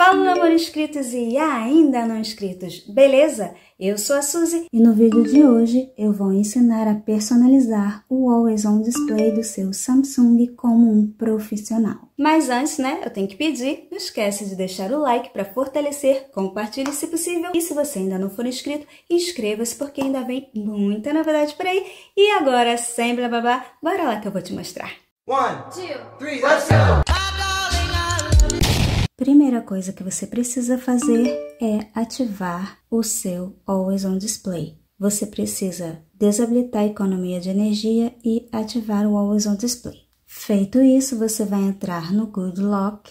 Fala, amor inscritos e ainda não inscritos, beleza? Eu sou a Suzy e no vídeo de hoje eu vou ensinar a personalizar o Always On Display do seu Samsung como um profissional. Mas antes, né, eu tenho que pedir, não esquece de deixar o like para fortalecer, compartilhe se possível e se você ainda não for inscrito, inscreva-se porque ainda vem muita novidade por aí. E agora, sem blá blá blá, bora lá que eu vou te mostrar. One, two, three, let's go! Primeira coisa que você precisa fazer é ativar o seu Always On Display. Você precisa desabilitar a economia de energia e ativar o Always On Display. Feito isso, você vai entrar no Good Lock,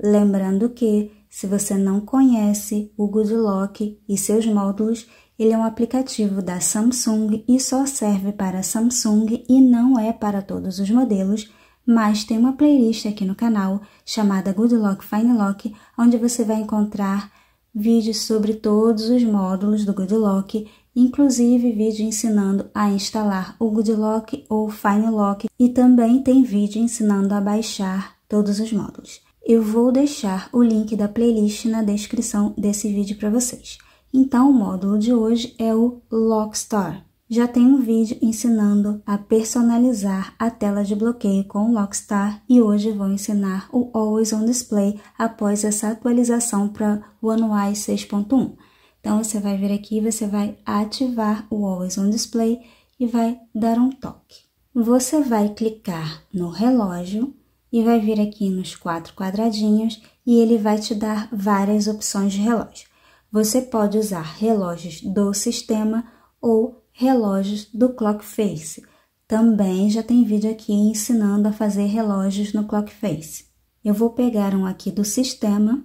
lembrando que se você não conhece o Good Lock e seus módulos, ele é um aplicativo da Samsung e só serve para Samsung e não é para todos os modelos mas tem uma playlist aqui no canal chamada Good Lock Fine Lock, onde você vai encontrar vídeos sobre todos os módulos do Good Lock, inclusive vídeo ensinando a instalar o Good Lock ou Fine Lock e também tem vídeo ensinando a baixar todos os módulos. Eu vou deixar o link da playlist na descrição desse vídeo para vocês. Então, o módulo de hoje é o Lockstar. Já tem um vídeo ensinando a personalizar a tela de bloqueio com o Lockstar e hoje vou ensinar o Always on Display após essa atualização para One UI 6.1. Então você vai vir aqui, você vai ativar o Always on Display e vai dar um toque. Você vai clicar no relógio e vai vir aqui nos quatro quadradinhos e ele vai te dar várias opções de relógio. Você pode usar relógios do sistema ou relógios do Clockface. Também já tem vídeo aqui ensinando a fazer relógios no Clockface. Eu vou pegar um aqui do sistema,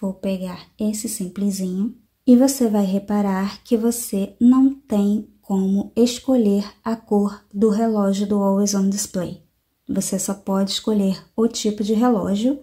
vou pegar esse simplesinho, e você vai reparar que você não tem como escolher a cor do relógio do Always On Display. Você só pode escolher o tipo de relógio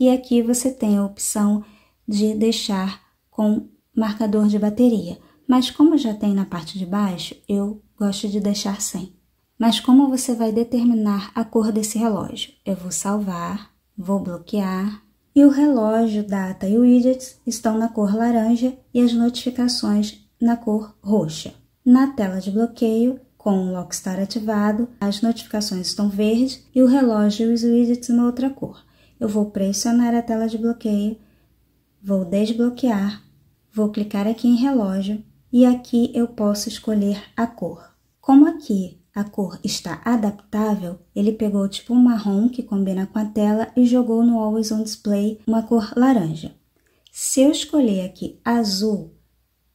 e aqui você tem a opção de deixar com marcador de bateria. Mas como já tem na parte de baixo, eu gosto de deixar sem. Mas como você vai determinar a cor desse relógio? Eu vou salvar, vou bloquear. E o relógio, data e widgets estão na cor laranja e as notificações na cor roxa. Na tela de bloqueio, com o Lockstar ativado, as notificações estão verdes e o relógio e os widgets na outra cor. Eu vou pressionar a tela de bloqueio, vou desbloquear, vou clicar aqui em relógio e aqui eu posso escolher a cor. Como aqui a cor está adaptável, ele pegou tipo um marrom que combina com a tela e jogou no Always On Display uma cor laranja. Se eu escolher aqui azul,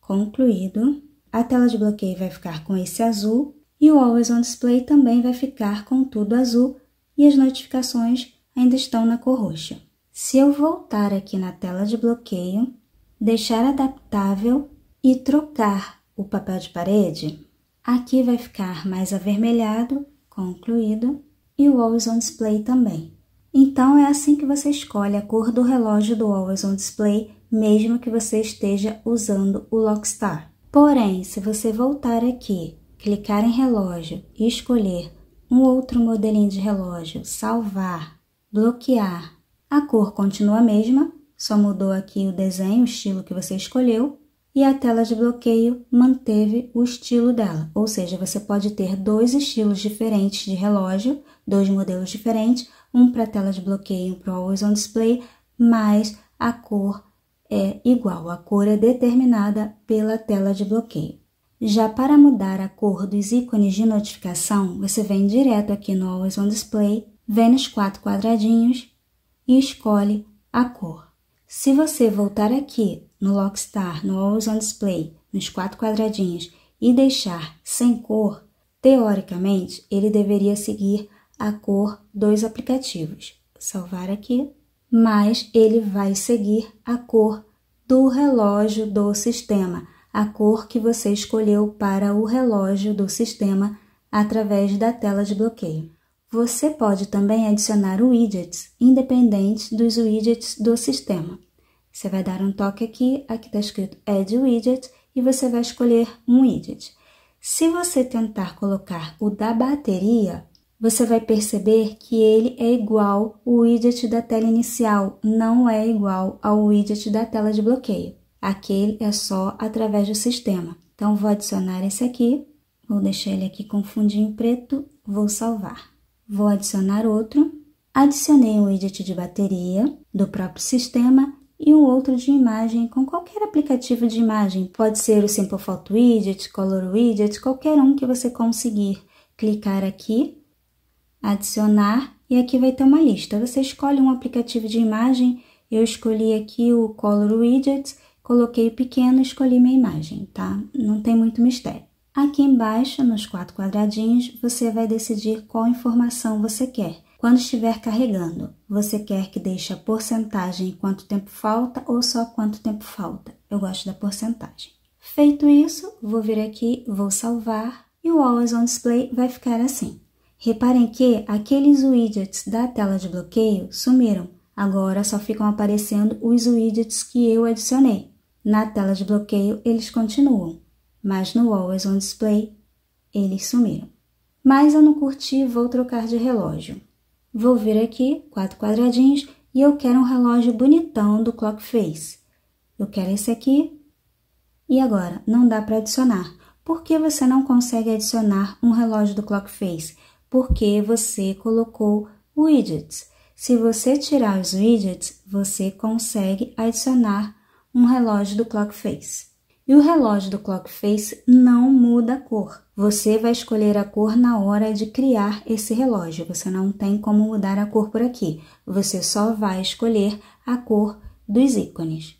concluído, a tela de bloqueio vai ficar com esse azul e o Always On Display também vai ficar com tudo azul e as notificações ainda estão na cor roxa. Se eu voltar aqui na tela de bloqueio, deixar adaptável, e trocar o papel de parede, aqui vai ficar mais avermelhado, concluído, e o Always On Display também. Então, é assim que você escolhe a cor do relógio do Always On Display, mesmo que você esteja usando o Lockstar. Porém, se você voltar aqui, clicar em relógio e escolher um outro modelinho de relógio, salvar, bloquear, a cor continua a mesma, só mudou aqui o desenho, o estilo que você escolheu, e a tela de bloqueio manteve o estilo dela, ou seja, você pode ter dois estilos diferentes de relógio, dois modelos diferentes, um para tela de bloqueio, um para Always On Display, mas a cor é igual, a cor é determinada pela tela de bloqueio. Já para mudar a cor dos ícones de notificação, você vem direto aqui no Always On Display, vem nos quatro quadradinhos e escolhe a cor. Se você voltar aqui no Lockstar, no Always on Display, nos quatro quadradinhos e deixar sem cor, teoricamente ele deveria seguir a cor dos aplicativos. Salvar aqui, mas ele vai seguir a cor do relógio do sistema, a cor que você escolheu para o relógio do sistema através da tela de bloqueio. Você pode também adicionar widgets, independente dos widgets do sistema. Você vai dar um toque aqui, aqui está escrito Add Widget e você vai escolher um widget. Se você tentar colocar o da bateria, você vai perceber que ele é igual o widget da tela inicial, não é igual ao widget da tela de bloqueio. Aquele é só através do sistema. Então, vou adicionar esse aqui, vou deixar ele aqui com fundinho preto, vou salvar. Vou adicionar outro. Adicionei um widget de bateria do próprio sistema e um outro de imagem com qualquer aplicativo de imagem. Pode ser o Simple Photo Widget, Color Widget, qualquer um que você conseguir. Clicar aqui, adicionar e aqui vai ter uma lista. Você escolhe um aplicativo de imagem, eu escolhi aqui o Color Widget, coloquei o pequeno, escolhi minha imagem, tá? Não tem muito mistério. Aqui embaixo, nos quatro quadradinhos, você vai decidir qual informação você quer. Quando estiver carregando, você quer que deixe a porcentagem quanto tempo falta ou só quanto tempo falta? Eu gosto da porcentagem. Feito isso, vou vir aqui, vou salvar e o Always On Display vai ficar assim. Reparem que aqueles widgets da tela de bloqueio sumiram. Agora só ficam aparecendo os widgets que eu adicionei. Na tela de bloqueio, eles continuam mas no Always on Display eles sumiram. Mas eu não curti vou trocar de relógio. Vou vir aqui, quatro quadradinhos, e eu quero um relógio bonitão do Clock Face. Eu quero esse aqui. E agora, não dá para adicionar. Por que você não consegue adicionar um relógio do Clock Face? Porque você colocou widgets. Se você tirar os widgets, você consegue adicionar um relógio do Clock Face. E o relógio do Clockface não muda a cor. Você vai escolher a cor na hora de criar esse relógio. Você não tem como mudar a cor por aqui. Você só vai escolher a cor dos ícones.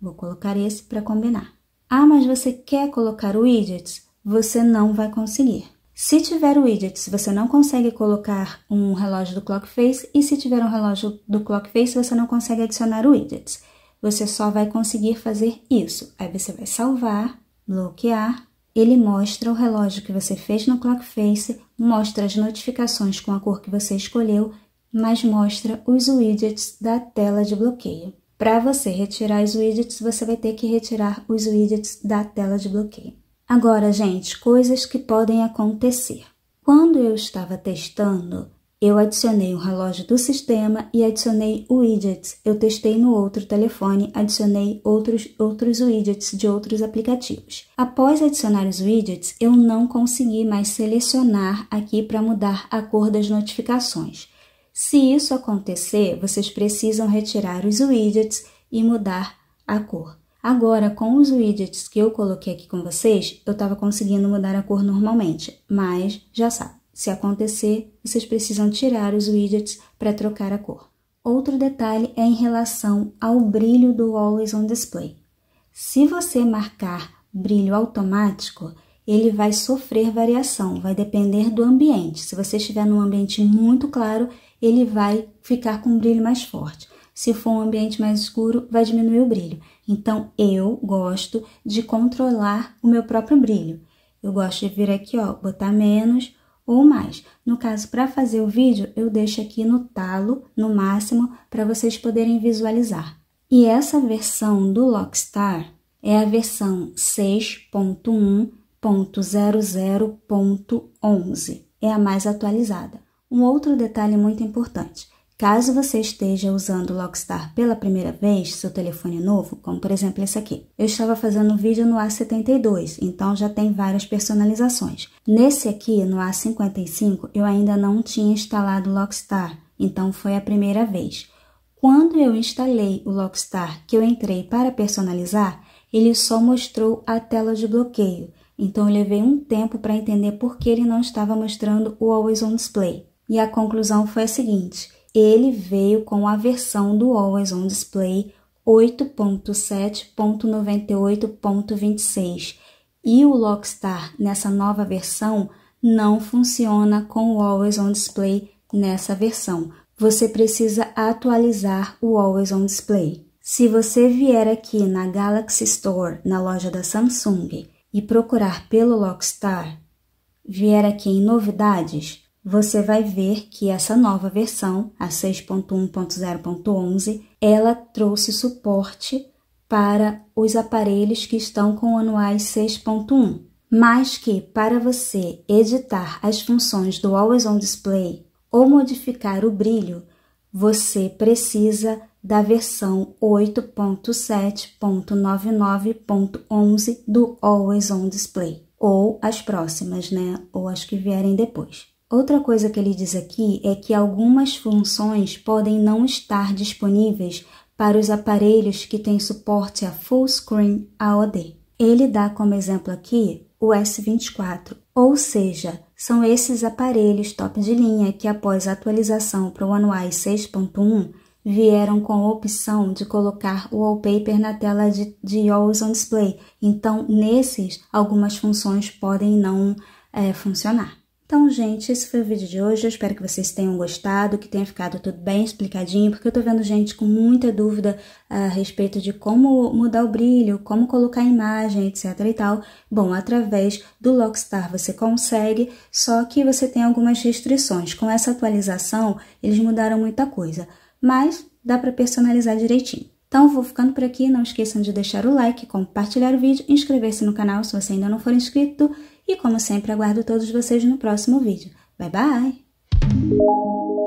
Vou colocar esse para combinar. Ah, mas você quer colocar widgets? Você não vai conseguir. Se tiver widgets, você não consegue colocar um relógio do Clockface e se tiver um relógio do Clockface, você não consegue adicionar widgets. Você só vai conseguir fazer isso. Aí você vai salvar, bloquear. Ele mostra o relógio que você fez no Clockface, mostra as notificações com a cor que você escolheu, mas mostra os widgets da tela de bloqueio. Para você retirar os widgets, você vai ter que retirar os widgets da tela de bloqueio. Agora, gente, coisas que podem acontecer. Quando eu estava testando, eu adicionei o relógio do sistema e adicionei widgets. Eu testei no outro telefone, adicionei outros, outros widgets de outros aplicativos. Após adicionar os widgets, eu não consegui mais selecionar aqui para mudar a cor das notificações. Se isso acontecer, vocês precisam retirar os widgets e mudar a cor. Agora, com os widgets que eu coloquei aqui com vocês, eu estava conseguindo mudar a cor normalmente, mas já sabe. Se acontecer, vocês precisam tirar os widgets para trocar a cor. Outro detalhe é em relação ao brilho do Always on Display. Se você marcar brilho automático, ele vai sofrer variação, vai depender do ambiente. Se você estiver num ambiente muito claro, ele vai ficar com um brilho mais forte. Se for um ambiente mais escuro, vai diminuir o brilho. Então, eu gosto de controlar o meu próprio brilho. Eu gosto de vir aqui, ó, botar menos, ou mais. No caso, para fazer o vídeo, eu deixo aqui no talo, no máximo, para vocês poderem visualizar. E essa versão do Lockstar é a versão 6.1.00.11, é a mais atualizada. Um outro detalhe muito importante, Caso você esteja usando o Lockstar pela primeira vez, seu telefone é novo, como por exemplo esse aqui. Eu estava fazendo um vídeo no A72, então já tem várias personalizações. Nesse aqui, no A55, eu ainda não tinha instalado o Lockstar, então foi a primeira vez. Quando eu instalei o Lockstar, que eu entrei para personalizar, ele só mostrou a tela de bloqueio, então eu levei um tempo para entender por que ele não estava mostrando o Always On Display. E a conclusão foi a seguinte ele veio com a versão do Always On Display 8.7.98.26 e o Lockstar nessa nova versão não funciona com o Always On Display nessa versão. Você precisa atualizar o Always On Display. Se você vier aqui na Galaxy Store, na loja da Samsung, e procurar pelo Lockstar, vier aqui em novidades, você vai ver que essa nova versão, a 6.1.0.11, ela trouxe suporte para os aparelhos que estão com anuais 6.1, mas que para você editar as funções do Always On Display ou modificar o brilho, você precisa da versão 8.7.99.11 do Always On Display, ou as próximas, né? Ou as que vierem depois. Outra coisa que ele diz aqui é que algumas funções podem não estar disponíveis para os aparelhos que têm suporte a full screen AOD. Ele dá como exemplo aqui o S24, ou seja, são esses aparelhos top de linha que após a atualização para o anuais 6.1 vieram com a opção de colocar o wallpaper na tela de, de Always on Display. Então, nesses, algumas funções podem não é, funcionar. Então, gente, esse foi o vídeo de hoje. Eu espero que vocês tenham gostado, que tenha ficado tudo bem explicadinho, porque eu tô vendo gente com muita dúvida ah, a respeito de como mudar o brilho, como colocar a imagem, etc e tal. Bom, através do Lockstar você consegue, só que você tem algumas restrições. Com essa atualização, eles mudaram muita coisa, mas dá para personalizar direitinho. Então, vou ficando por aqui. Não esqueçam de deixar o like, compartilhar o vídeo, inscrever-se no canal se você ainda não for inscrito. E como sempre, aguardo todos vocês no próximo vídeo. Bye bye!